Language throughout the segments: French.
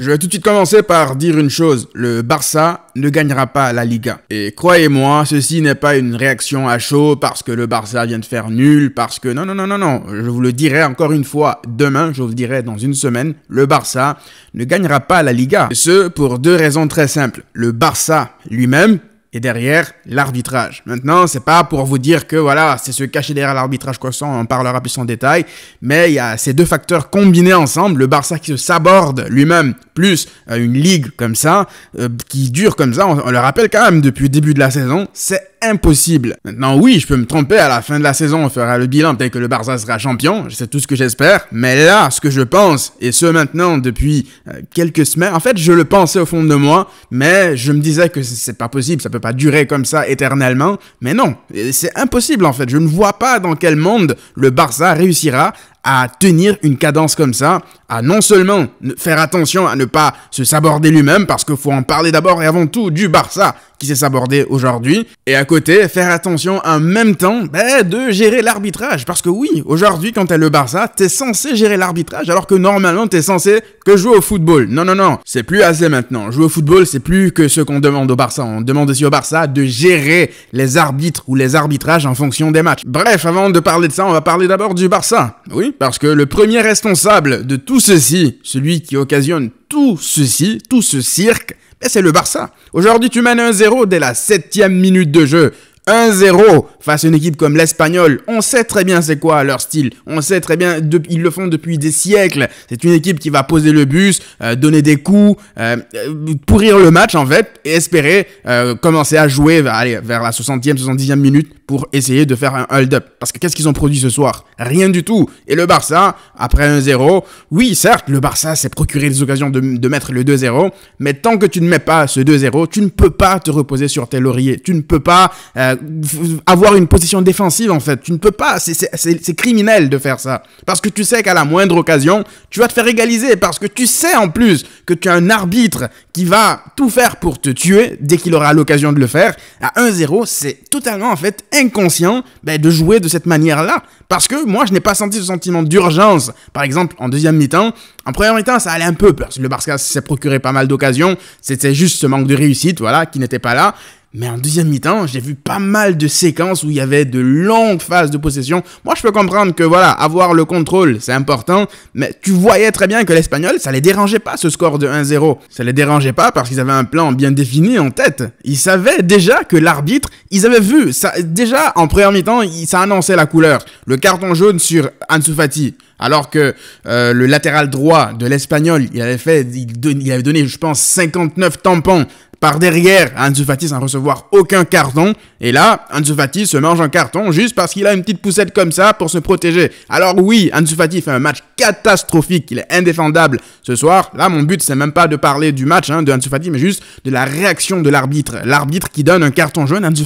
Je vais tout de suite commencer par dire une chose, le Barça ne gagnera pas la Liga. Et croyez-moi, ceci n'est pas une réaction à chaud parce que le Barça vient de faire nul, parce que non, non, non, non, non, je vous le dirai encore une fois demain, je vous le dirai dans une semaine, le Barça ne gagnera pas la Liga. Et ce, pour deux raisons très simples. Le Barça lui-même et derrière l'arbitrage. Maintenant, c'est pas pour vous dire que voilà, c'est se cacher derrière l'arbitrage quoi on en parlera plus en détail, mais il y a ces deux facteurs combinés ensemble, le Barça qui se saborde lui-même plus euh, une ligue comme ça euh, qui dure comme ça, on, on le rappelle quand même depuis le début de la saison, c'est impossible. Maintenant, oui, je peux me tromper, à la fin de la saison, on fera le bilan, peut que le Barça sera champion, c'est tout ce que j'espère, mais là, ce que je pense, et ce maintenant, depuis euh, quelques semaines, en fait, je le pensais au fond de moi, mais je me disais que c'est pas possible, ça peut pas durer comme ça éternellement, mais non, c'est impossible en fait, je ne vois pas dans quel monde le Barça réussira à tenir une cadence comme ça, à non seulement faire attention à ne pas se saborder lui-même, parce qu'il faut en parler d'abord et avant tout du Barça qui s'est sabordé aujourd'hui, et à côté, faire attention en même temps ben, de gérer l'arbitrage, parce que oui, aujourd'hui, quand t'es le Barça, t'es censé gérer l'arbitrage, alors que normalement, t'es censé que jouer au football. Non, non, non, c'est plus assez maintenant. Jouer au football, c'est plus que ce qu'on demande au Barça. On demande aussi au Barça de gérer les arbitres ou les arbitrages en fonction des matchs. Bref, avant de parler de ça, on va parler d'abord du Barça. Oui, parce que le premier responsable de tout ceci, celui qui occasionne tout ceci, tout ce cirque, ben, c'est le Barça. Aujourd'hui, tu mènes 1-0 dès la septième minute de jeu. 1-0 face à une équipe comme l'Espagnol. On sait très bien c'est quoi leur style. On sait très bien, ils le font depuis des siècles. C'est une équipe qui va poser le bus, euh, donner des coups, euh, euh, pourrir le match en fait, et espérer commencer à jouer vers la 60e, 70e minute pour essayer de faire un hold-up. Parce que qu'est-ce qu'ils ont produit ce soir Rien du tout. Et le Barça, après 1-0, oui, certes, le Barça s'est procuré des occasions de, mettre le 2-0, mais tant que tu ne mets pas ce 2-0, tu ne peux pas te reposer sur tes lauriers. Tu ne peux pas euh, avoir une position défensive en fait. Tu ne peux pas, c'est criminel de faire ça. Parce que tu sais qu'à la moindre occasion, tu vas te faire égaliser. Parce que tu sais en plus que tu as un arbitre qui va tout faire pour te tuer dès qu'il aura l'occasion de le faire. À 1-0, c'est totalement en fait inconscient ben, de jouer de cette manière-là. Parce que moi, je n'ai pas senti ce sentiment d'urgence. Par exemple, en deuxième mi-temps, en première mi-temps, ça allait un peu parce que le Barça s'est procuré pas mal d'occasions. C'était juste ce manque de réussite, voilà, qui n'était pas là. Mais en deuxième mi-temps, j'ai vu pas mal de séquences où il y avait de longues phases de possession. Moi, je peux comprendre que voilà, avoir le contrôle, c'est important, mais tu voyais très bien que l'Espagnol, ça les dérangeait pas ce score de 1-0. Ça les dérangeait pas parce qu'ils avaient un plan bien défini en tête. Ils savaient déjà que l'arbitre, ils avaient vu ça déjà en première mi-temps, ça annonçait la couleur. Le carton jaune sur Ansu Fati. Alors que euh, le latéral droit de l'Espagnol, il avait fait, il avait donné, je pense, 59 tampons par derrière, Ansu Fati sans recevoir aucun carton. Et là, Ansu Fati se mange un carton juste parce qu'il a une petite poussette comme ça pour se protéger. Alors oui, Ansu Fati fait un match catastrophique. Il est indéfendable ce soir. Là, mon but, c'est même pas de parler du match hein, de Ansu Fati, mais juste de la réaction de l'arbitre. L'arbitre qui donne un carton jaune à Ansu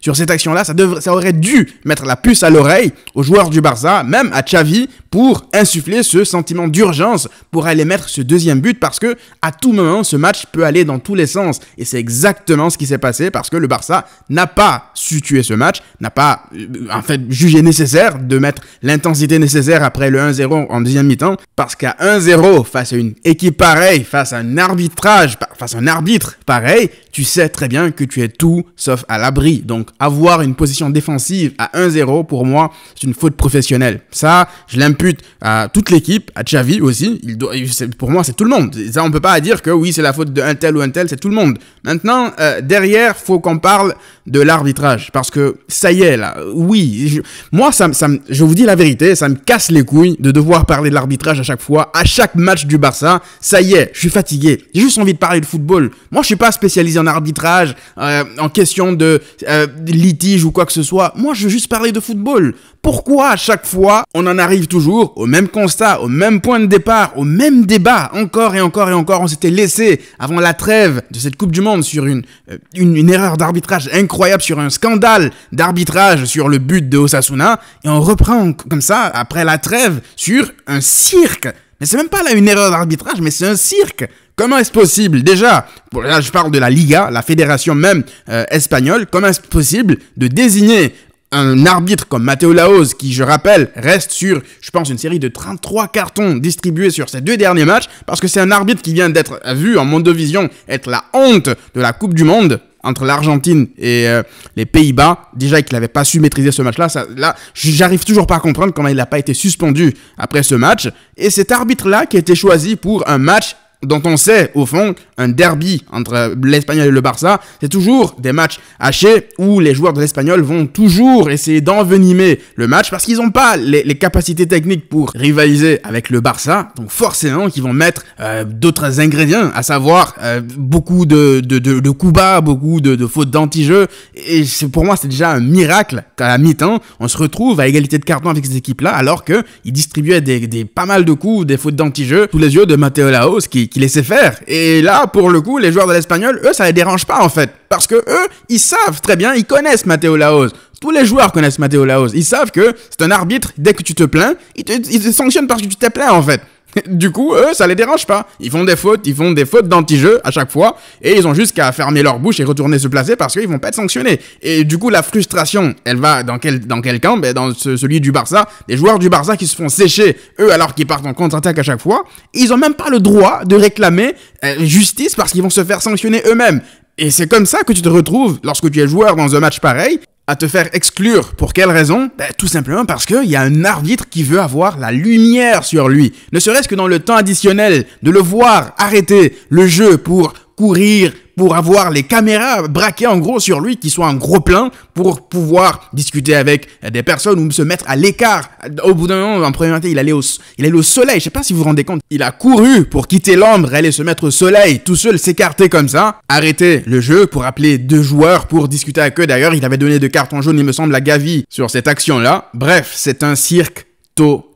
sur cette action-là, ça, ça aurait dû mettre la puce à l'oreille aux joueurs du Barça, même à Xavi, pour insuffler ce sentiment d'urgence pour aller mettre ce deuxième but parce que à tout moment ce match peut aller dans tous les sens et c'est exactement ce qui s'est passé parce que le Barça n'a pas su tuer ce match, n'a pas euh, en fait jugé nécessaire de mettre l'intensité nécessaire après le 1-0 en deuxième mi-temps parce qu'à 1-0 face à une équipe pareille, face à un arbitrage, face à un arbitre pareil, tu sais très bien que tu es tout sauf à l'abri. Donc avoir une position défensive à 1-0 pour moi, c'est une faute professionnelle. Ça, je l'impute à toute l'équipe, à Xavi aussi. Il doit, pour moi, c'est tout le monde. Ça, on peut pas dire que oui, c'est la faute d'un tel ou un tel, c'est tout le monde. Maintenant, euh, derrière, faut qu'on parle de l'arbitrage. Parce que ça y est, là, oui, moi, ça, ça, je vous dis la vérité, ça me casse les couilles de devoir parler de l'arbitrage à chaque fois, à chaque match du Barça. Ça y est, je suis fatigué. J'ai juste envie de parler de football. Moi, je suis pas spécialisé en arbitrage, euh, en question de, euh, litige ou quoi que ce soit. Moi, je veux juste parler de football. Pourquoi à chaque fois, on en arrive toujours au même constat, au même point de départ, au même débat, encore et encore et encore On s'était laissé, avant la trêve de cette Coupe du Monde, sur une, euh, une, une erreur d'arbitrage incroyable incroyable sur un scandale d'arbitrage sur le but de Osasuna, et on reprend comme ça, après la trêve, sur un cirque. Mais c'est même pas là une erreur d'arbitrage, mais c'est un cirque. Comment est-ce possible Déjà, là je parle de la Liga, la fédération même euh, espagnole, comment est-ce possible de désigner un arbitre comme Matteo laos qui, je rappelle, reste sur, je pense, une série de 33 cartons distribués sur ces deux derniers matchs, parce que c'est un arbitre qui vient d'être vu en Mondovision être la honte de la Coupe du Monde entre l'Argentine et euh, les Pays-Bas, déjà qu'il n'avait pas su maîtriser ce match-là, là, j'arrive toujours pas à comprendre comment il n'a pas été suspendu après ce match. Et cet arbitre-là qui a été choisi pour un match dont on sait, au fond, un derby entre l'Espagnol et le Barça, c'est toujours des matchs hachés où les joueurs de l'Espagnol vont toujours essayer d'envenimer le match parce qu'ils n'ont pas les, capacités techniques pour rivaliser avec le Barça. Donc forcément, qu'ils vont mettre euh, d'autres ingrédients, à savoir euh, beaucoup de, de, coups bas, beaucoup de, fautes d'anti-jeu. Et pour moi, c'est déjà un miracle qu'à la mi-temps, on se retrouve à égalité de carton avec ces équipes là alors qu'ils distribuaient des, pas mal de coups, des fautes d'anti-jeu sous les yeux de Matteo Laos qui qui, faire. Et là, pour le coup, les joueurs de l'Espagnol, eux, ça les dérange pas en fait. Parce que eux, ils savent très bien, ils connaissent Matteo Laos. Tous les joueurs connaissent Matteo Laos. Ils savent que c'est un arbitre, dès que tu te plains, ils te, sanctionnent parce que tu t'es plaint en fait. du coup, eux, ça les dérange pas. Ils font des fautes, ils font des fautes d'anti-jeu à chaque fois, et ils ont juste qu'à fermer leur bouche et retourner se placer parce qu'ils vont pas être sanctionnés. Et du coup, la frustration, elle va dans quel, dans quel camp ben, Dans celui du Barça, des joueurs du Barça qui se font sécher, eux, alors qu'ils partent en contre-attaque à chaque fois. Ils ont même pas le droit de réclamer euh, justice parce qu'ils vont se faire sanctionner eux-mêmes. Et c'est comme ça que tu te retrouves, lorsque tu es joueur dans un match pareil, à te faire exclure. Pour quelle raison ben, Tout simplement parce qu'il y a un arbitre qui veut avoir la lumière sur lui. Ne serait-ce que dans le temps additionnel, de le voir arrêter le jeu pour courir, pour avoir les caméras braquées en gros sur lui, qui soit en gros plein, pour pouvoir discuter avec euh, des personnes ou se mettre à l'écart. Au bout d'un moment, en première il allait, au, il allait au soleil. Je sais pas si vous vous rendez compte. Il a couru pour quitter l'ombre, aller se mettre au soleil, tout seul, s'écarter comme ça. Arrêter le jeu pour appeler deux joueurs pour discuter avec eux. D'ailleurs, il avait donné deux cartons jaunes, il me semble, à Gavi sur cette action-là. Bref, c'est un cirque tôt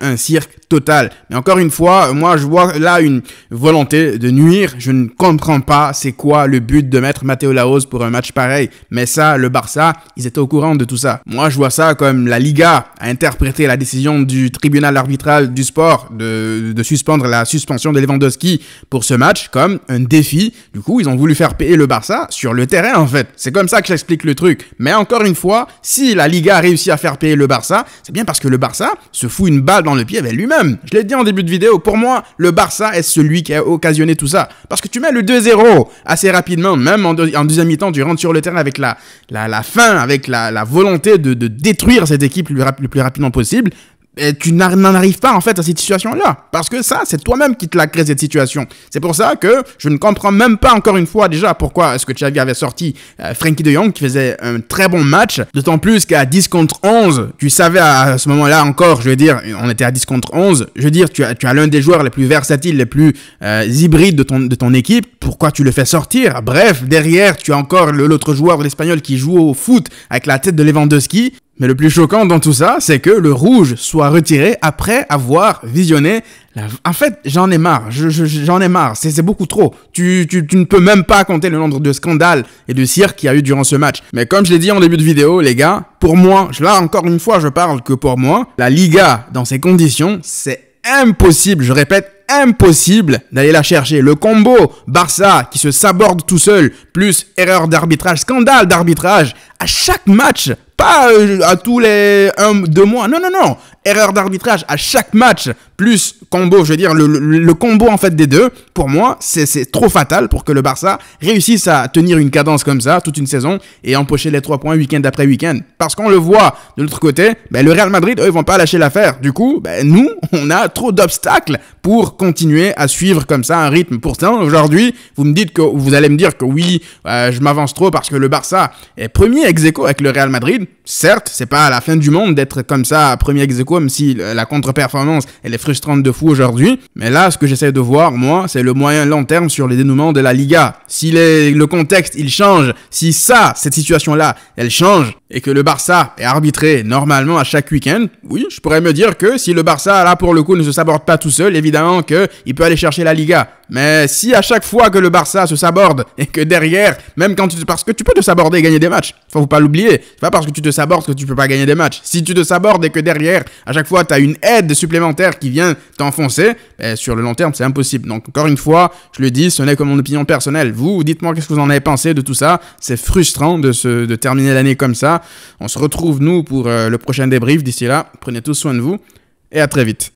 un cirque total. Mais encore une fois, moi je vois là une volonté de nuire. Je ne comprends pas c'est quoi le but de mettre Matteo Laos pour un match pareil. Mais ça, le Barça, ils étaient au courant de tout ça. Moi je vois ça comme la Liga a interprété la décision du tribunal arbitral du sport de, de suspendre la suspension de Lewandowski pour ce match comme un défi. Du coup, ils ont voulu faire payer le Barça sur le terrain en fait. C'est comme ça que j'explique le truc. Mais encore une fois, si la Liga a réussi à faire payer le Barça, c'est bien parce que le Barça se fout une balle dans le pied avec lui-même. Je l'ai dit en début de vidéo, pour moi, le Barça est celui qui a occasionné tout ça. Parce que tu mets le 2-0 assez rapidement, même en, deuxième mi-temps, tu rentres sur le terrain avec la, la, fin, avec la, volonté de, détruire cette équipe le plus rapidement possible. Et tu n'en arrives pas en fait à cette situation-là. Parce que ça, c'est toi-même qui te l'a créé cette situation. C'est pour ça que je ne comprends même pas encore une fois déjà pourquoi est-ce que Xavi avait sorti euh, Frankie de Jong qui faisait un très bon match. D'autant plus qu'à 10 contre 11, tu savais à ce moment-là encore, je veux dire, on était à 10 contre 11, je veux dire, tu as, tu as l'un des joueurs les plus versatiles, les plus euh, hybrides de ton, de ton équipe. Pourquoi tu le fais sortir Bref, derrière, tu as encore l'autre joueur, l'Espagnol, qui joue au foot avec la tête de Lewandowski. Mais le plus choquant dans tout ça, c'est que le rouge soit retiré après avoir visionné. La... En fait, j'en ai marre. J'en ai marre. C'est beaucoup trop. Tu, tu, tu, ne peux même pas compter le nombre de scandales et de cirques qu'il y a eu durant ce match. Mais comme je l'ai dit en début de vidéo, les gars, pour moi, là encore une fois, je parle que pour moi, la Liga, dans ces conditions, c'est impossible, je répète, impossible d'aller la chercher. Le combo Barça qui se saborde tout seul, plus erreur d'arbitrage, scandale d'arbitrage, à chaque match, pas euh, à tous les un, deux mois, non, non, non, erreur d'arbitrage à chaque match, plus combo, je veux dire, le, combo en fait des deux, pour moi, c'est trop fatal pour que le Barça réussisse à tenir une cadence comme ça toute une saison et empocher les trois points week-end après week-end. Parce qu'on le voit de l'autre côté, ben, le Real Madrid, eux, ils vont pas lâcher l'affaire. Du coup, ben, nous, on a trop d'obstacles pour continuer à suivre comme ça un rythme. Pourtant, aujourd'hui, vous me dites que vous allez me dire que oui, euh, je m'avance trop parce que le Barça est premier ex aequo avec le Real Madrid certes, c'est pas la fin du monde d'être comme ça à premier ex même si la contre-performance, elle est frustrante de fou aujourd'hui. Mais là, ce que j'essaie de voir, moi, c'est le moyen long terme sur les dénouements de la Liga. Si le contexte, il change, si ça, cette situation-là, elle change, et que le Barça est arbitré normalement à chaque week-end, oui, je pourrais me dire que si le Barça, là, pour le coup, ne se saborde pas tout seul, évidemment qu'il peut aller chercher la Liga. Mais si à chaque fois que le Barça se saborde, et que derrière, même quand tu... Parce que tu peux te saborder et gagner des matchs, faut pas l'oublier, c'est pas parce que tu te sabordes que tu peux pas gagner des matchs. Si tu te sabordes et que derrière, à chaque fois, tu as une aide supplémentaire qui vient t'enfoncer, ben, sur le long terme, c'est impossible. Donc, encore une fois, je le dis, ce n'est que mon opinion personnelle. Vous, dites-moi qu'est-ce que vous en avez pensé de tout ça. C'est frustrant de, se, de terminer l'année comme ça. On se retrouve, nous, pour euh, le prochain débrief. D'ici là, prenez tous soin de vous et à très vite.